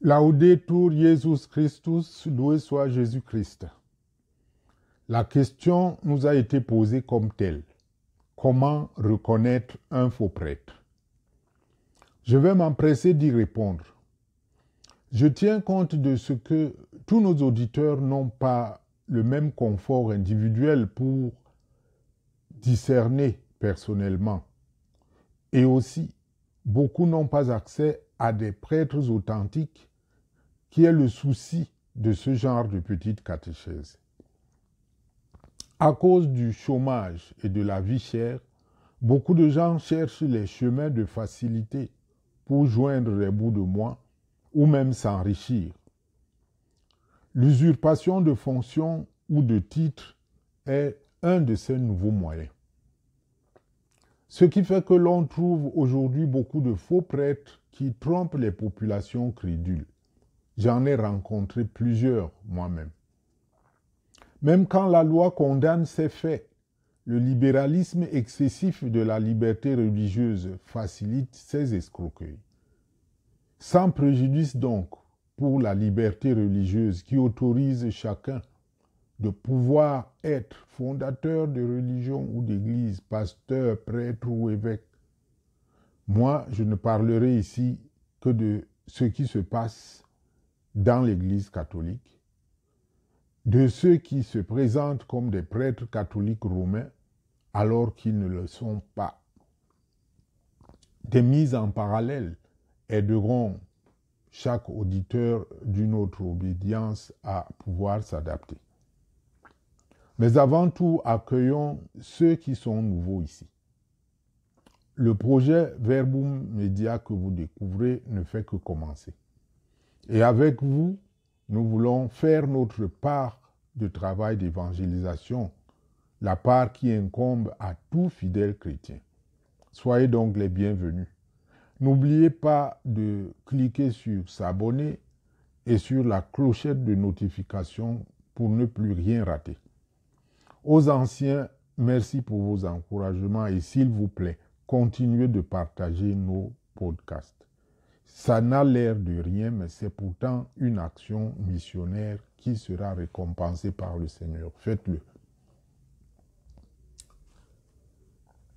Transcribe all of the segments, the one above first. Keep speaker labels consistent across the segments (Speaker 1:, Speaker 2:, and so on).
Speaker 1: Laudetur Jésus Christus, loué soit Jésus-Christ. La question nous a été posée comme telle. Comment reconnaître un faux prêtre Je vais m'empresser d'y répondre. Je tiens compte de ce que tous nos auditeurs n'ont pas le même confort individuel pour discerner personnellement. Et aussi, beaucoup n'ont pas accès à des prêtres authentiques qui est le souci de ce genre de petite catéchèse. À cause du chômage et de la vie chère, beaucoup de gens cherchent les chemins de facilité pour joindre les bouts de moi ou même s'enrichir. L'usurpation de fonctions ou de titres est un de ces nouveaux moyens. Ce qui fait que l'on trouve aujourd'hui beaucoup de faux prêtres qui trompent les populations crédules. J'en ai rencontré plusieurs moi-même. Même quand la loi condamne ces faits, le libéralisme excessif de la liberté religieuse facilite ces escroqueries. Sans préjudice donc pour la liberté religieuse qui autorise chacun de pouvoir être fondateur de religion ou d'église, pasteur, prêtre ou évêque. Moi, je ne parlerai ici que de ce qui se passe dans l'Église catholique, de ceux qui se présentent comme des prêtres catholiques romains alors qu'ils ne le sont pas. Des mises en parallèle aideront chaque auditeur d'une autre obédience à pouvoir s'adapter. Mais avant tout, accueillons ceux qui sont nouveaux ici. Le projet Verbum Media que vous découvrez ne fait que commencer. Et avec vous, nous voulons faire notre part de travail d'évangélisation, la part qui incombe à tout fidèle chrétien. Soyez donc les bienvenus. N'oubliez pas de cliquer sur s'abonner et sur la clochette de notification pour ne plus rien rater. Aux anciens, merci pour vos encouragements et s'il vous plaît, continuez de partager nos podcasts. Ça n'a l'air de rien, mais c'est pourtant une action missionnaire qui sera récompensée par le Seigneur. Faites-le.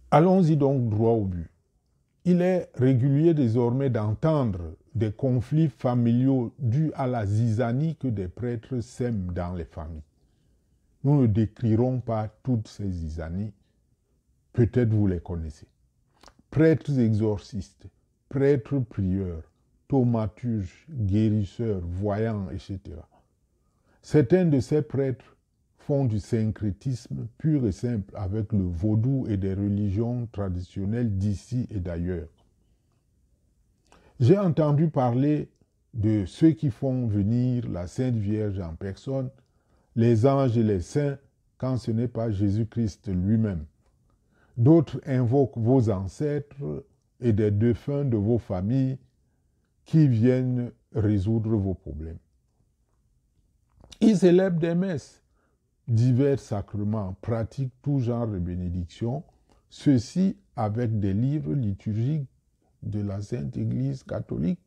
Speaker 1: Allons-y donc droit au but. Il est régulier désormais d'entendre des conflits familiaux dus à la zizanie que des prêtres sèment dans les familles. Nous ne décrirons pas toutes ces zizanies, peut-être vous les connaissez. Prêtres exorcistes, prêtres-prieurs, thaumaturge, guérisseurs, voyants, etc. Certains de ces prêtres font du syncrétisme pur et simple avec le vaudou et des religions traditionnelles d'ici et d'ailleurs. J'ai entendu parler de ceux qui font venir la Sainte Vierge en personne, les anges et les saints, quand ce n'est pas Jésus-Christ lui-même. D'autres invoquent vos ancêtres et des défunts de vos familles qui viennent résoudre vos problèmes. Ils célèbrent des messes, divers sacrements, pratiquent tout genre de bénédictions, ceci avec des livres liturgiques de la Sainte Église catholique.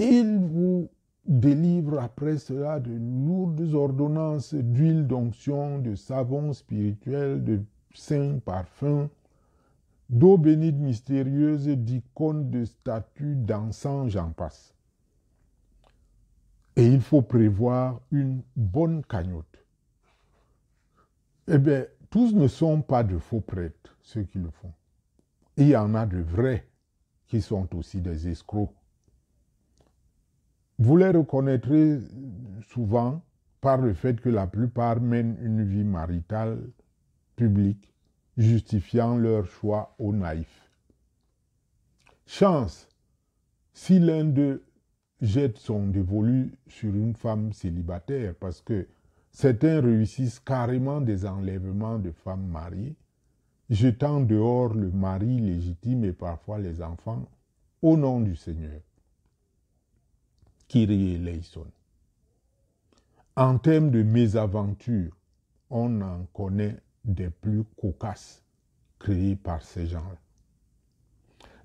Speaker 1: Ils vous délivrent après cela de lourdes ordonnances d'huile d'onction, de savon spirituel, de saints parfums, d'eau bénite mystérieuse, d'icônes, de statues, d'encens, j'en passe. Et il faut prévoir une bonne cagnotte. Eh bien, tous ne sont pas de faux prêtres, ceux qui le font. Il y en a de vrais qui sont aussi des escrocs. Vous les reconnaîtrez souvent par le fait que la plupart mènent une vie maritale publique justifiant leur choix aux naïfs. Chance, si l'un d'eux jette son dévolu sur une femme célibataire, parce que certains réussissent carrément des enlèvements de femmes mariées, jetant dehors le mari légitime et parfois les enfants, au nom du Seigneur. Kyrie leison. En termes de mésaventure, on en connaît des plus cocasses créées par ces gens-là.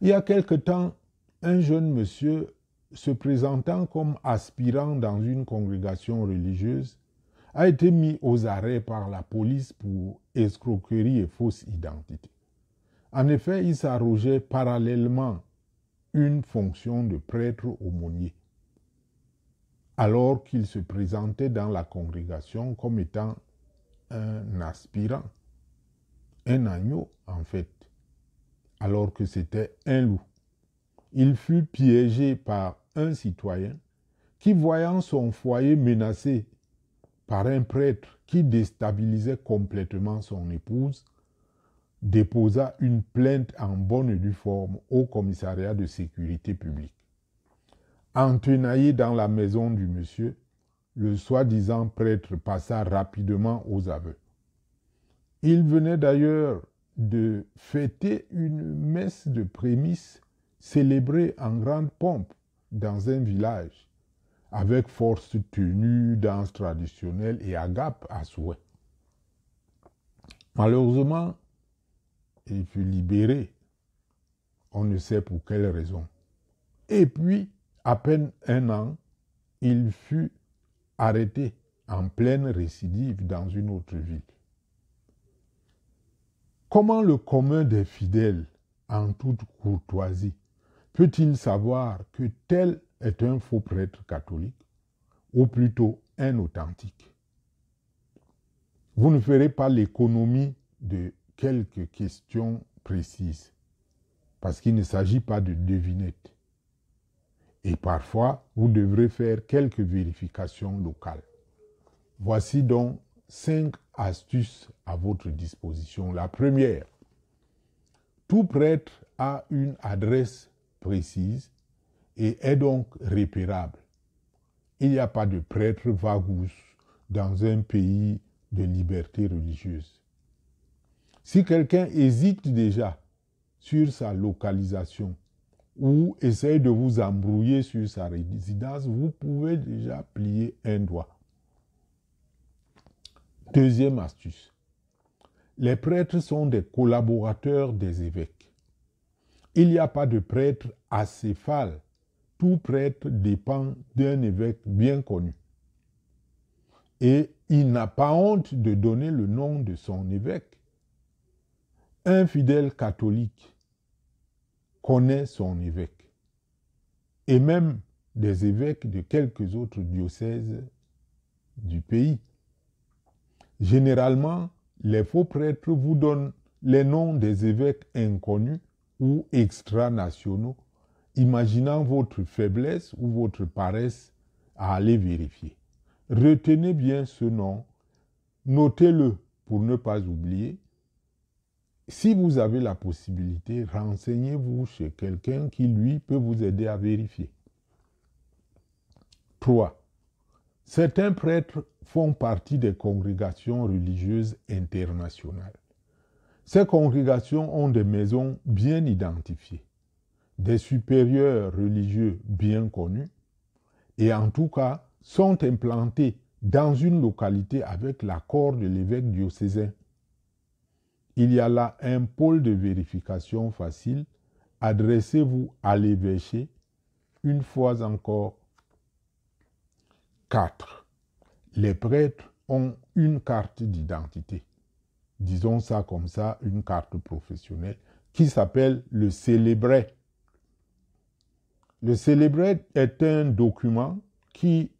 Speaker 1: Il y a quelque temps, un jeune monsieur se présentant comme aspirant dans une congrégation religieuse a été mis aux arrêts par la police pour escroquerie et fausse identité. En effet, il s'arrogeait parallèlement une fonction de prêtre aumônier, alors qu'il se présentait dans la congrégation comme étant un aspirant, un agneau en fait, alors que c'était un loup. Il fut piégé par un citoyen qui, voyant son foyer menacé par un prêtre qui déstabilisait complètement son épouse, déposa une plainte en bonne et due forme au commissariat de sécurité publique. Entenaillé dans la maison du monsieur, le soi-disant prêtre passa rapidement aux aveux. Il venait d'ailleurs de fêter une messe de prémices célébrée en grande pompe dans un village, avec force tenue, danse traditionnelle et agape à souhait. Malheureusement, il fut libéré. On ne sait pour quelle raison. Et puis, à peine un an, il fut arrêté en pleine récidive dans une autre ville. Comment le commun des fidèles, en toute courtoisie, peut-il savoir que tel est un faux prêtre catholique, ou plutôt un authentique Vous ne ferez pas l'économie de quelques questions précises, parce qu'il ne s'agit pas de devinettes et parfois vous devrez faire quelques vérifications locales. Voici donc cinq astuces à votre disposition. La première, tout prêtre a une adresse précise et est donc repérable. Il n'y a pas de prêtre vagous dans un pays de liberté religieuse. Si quelqu'un hésite déjà sur sa localisation, ou essaye de vous embrouiller sur sa résidence, vous pouvez déjà plier un doigt. Deuxième astuce. Les prêtres sont des collaborateurs des évêques. Il n'y a pas de prêtre acéphale. Tout prêtre dépend d'un évêque bien connu. Et il n'a pas honte de donner le nom de son évêque. Un fidèle catholique connaît son évêque, et même des évêques de quelques autres diocèses du pays. Généralement, les faux prêtres vous donnent les noms des évêques inconnus ou extra-nationaux, imaginant votre faiblesse ou votre paresse à aller vérifier. Retenez bien ce nom, notez-le pour ne pas oublier, si vous avez la possibilité, renseignez-vous chez quelqu'un qui, lui, peut vous aider à vérifier. 3. Certains prêtres font partie des congrégations religieuses internationales. Ces congrégations ont des maisons bien identifiées, des supérieurs religieux bien connus, et en tout cas sont implantées dans une localité avec l'accord de l'évêque diocésain il y a là un pôle de vérification facile. Adressez-vous à l'évêché une fois encore. 4. Les prêtres ont une carte d'identité. Disons ça comme ça, une carte professionnelle qui s'appelle le célébré. Le célébré est un document qui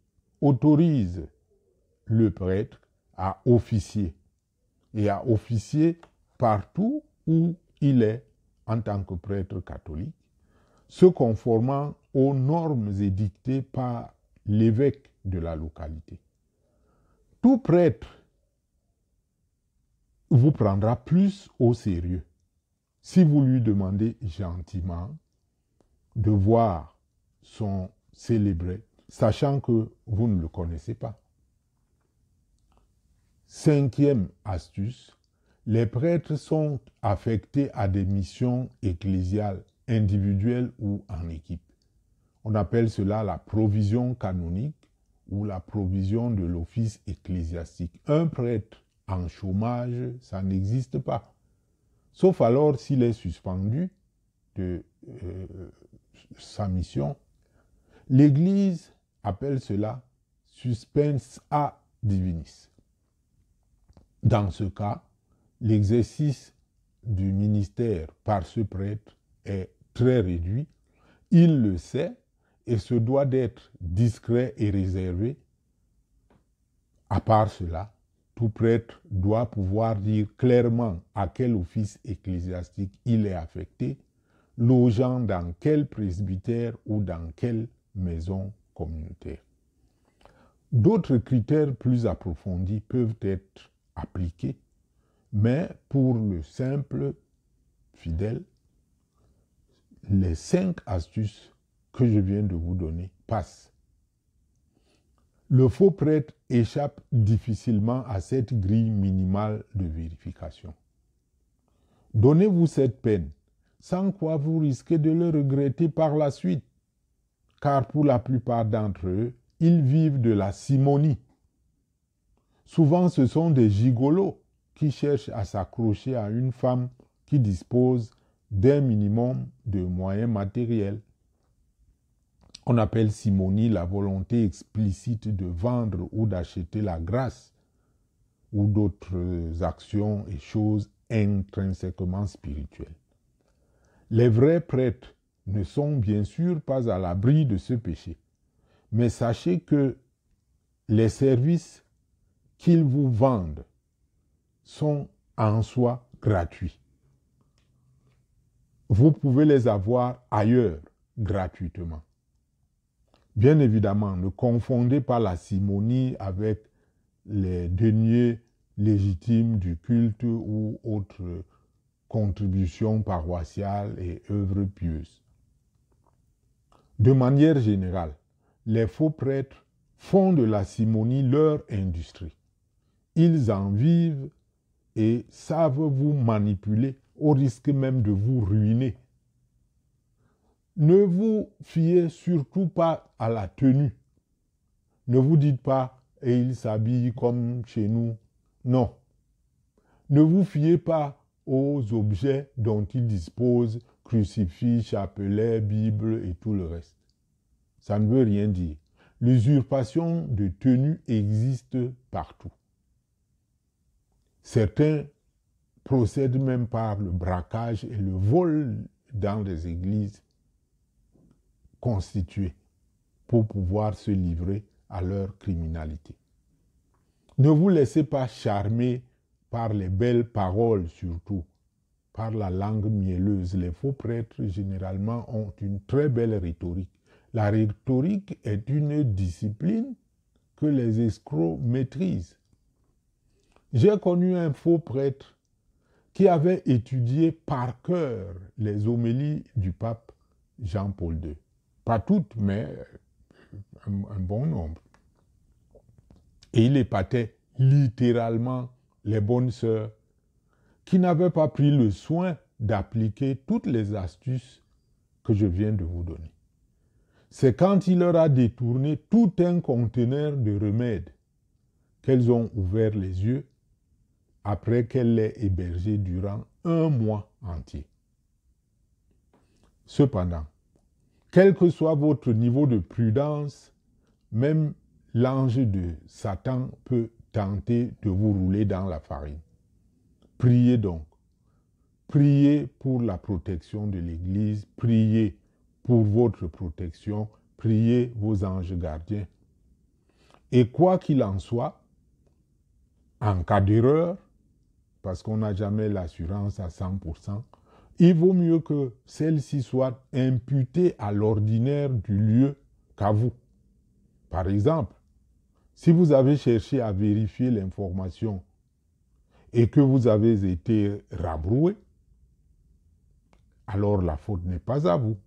Speaker 1: autorise le prêtre à officier et à officier partout où il est en tant que prêtre catholique, se conformant aux normes édictées par l'évêque de la localité. Tout prêtre vous prendra plus au sérieux si vous lui demandez gentiment de voir son célébré, sachant que vous ne le connaissez pas. Cinquième astuce, les prêtres sont affectés à des missions ecclésiales, individuelles ou en équipe. On appelle cela la provision canonique ou la provision de l'office ecclésiastique. Un prêtre en chômage, ça n'existe pas. Sauf alors s'il est suspendu de euh, sa mission. L'Église appelle cela suspense a divinis. Dans ce cas, l'exercice du ministère par ce prêtre est très réduit. Il le sait et se doit d'être discret et réservé. À part cela, tout prêtre doit pouvoir dire clairement à quel office ecclésiastique il est affecté, logeant dans quel presbytère ou dans quelle maison communautaire. D'autres critères plus approfondis peuvent être appliqués mais pour le simple fidèle, les cinq astuces que je viens de vous donner passent. Le faux prêtre échappe difficilement à cette grille minimale de vérification. Donnez-vous cette peine, sans quoi vous risquez de le regretter par la suite, car pour la plupart d'entre eux, ils vivent de la simonie. Souvent ce sont des gigolos qui cherche à s'accrocher à une femme qui dispose d'un minimum de moyens matériels. On appelle simonie la volonté explicite de vendre ou d'acheter la grâce ou d'autres actions et choses intrinsèquement spirituelles. Les vrais prêtres ne sont bien sûr pas à l'abri de ce péché, mais sachez que les services qu'ils vous vendent sont en soi gratuits. Vous pouvez les avoir ailleurs gratuitement. Bien évidemment, ne confondez pas la simonie avec les deniers légitimes du culte ou autres contributions paroissiales et œuvres pieuses. De manière générale, les faux prêtres font de la simonie leur industrie. Ils en vivent et savent vous manipuler au risque même de vous ruiner. Ne vous fiez surtout pas à la tenue. Ne vous dites pas et il s'habille comme chez nous. Non. Ne vous fiez pas aux objets dont il dispose, crucifix, chapelet, Bible et tout le reste. Ça ne veut rien dire. L'usurpation de tenue existe partout. Certains procèdent même par le braquage et le vol dans les églises constituées pour pouvoir se livrer à leur criminalité. Ne vous laissez pas charmer par les belles paroles surtout, par la langue mielleuse. Les faux prêtres généralement ont une très belle rhétorique. La rhétorique est une discipline que les escrocs maîtrisent. J'ai connu un faux prêtre qui avait étudié par cœur les homélies du pape Jean-Paul II. Pas toutes, mais un, bon nombre. Et il épatait littéralement les bonnes sœurs qui n'avaient pas pris le soin d'appliquer toutes les astuces que je viens de vous donner. C'est quand il leur a détourné tout un conteneur de remèdes qu'elles ont ouvert les yeux après qu'elle l'ait hébergé durant un mois entier. Cependant, quel que soit votre niveau de prudence, même l'ange de Satan peut tenter de vous rouler dans la farine. Priez donc. Priez pour la protection de l'Église, priez pour votre protection, priez vos anges gardiens. Et quoi qu'il en soit, en cas d'erreur, parce qu'on n'a jamais l'assurance à 100%, il vaut mieux que celle-ci soit imputée à l'ordinaire du lieu qu'à vous. Par exemple, si vous avez cherché à vérifier l'information et que vous avez été rabroué, alors la faute n'est pas à vous.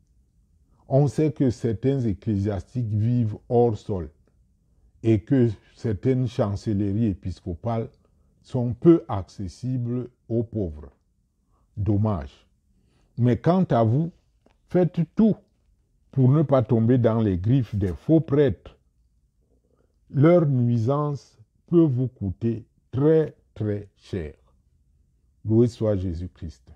Speaker 1: On sait que certains ecclésiastiques vivent hors sol et que certaines chancelleries épiscopales sont peu accessibles aux pauvres. Dommage. Mais quant à vous, faites tout pour ne pas tomber dans les griffes des faux prêtres. Leur nuisance peut vous coûter très très cher. Loué soit Jésus-Christ.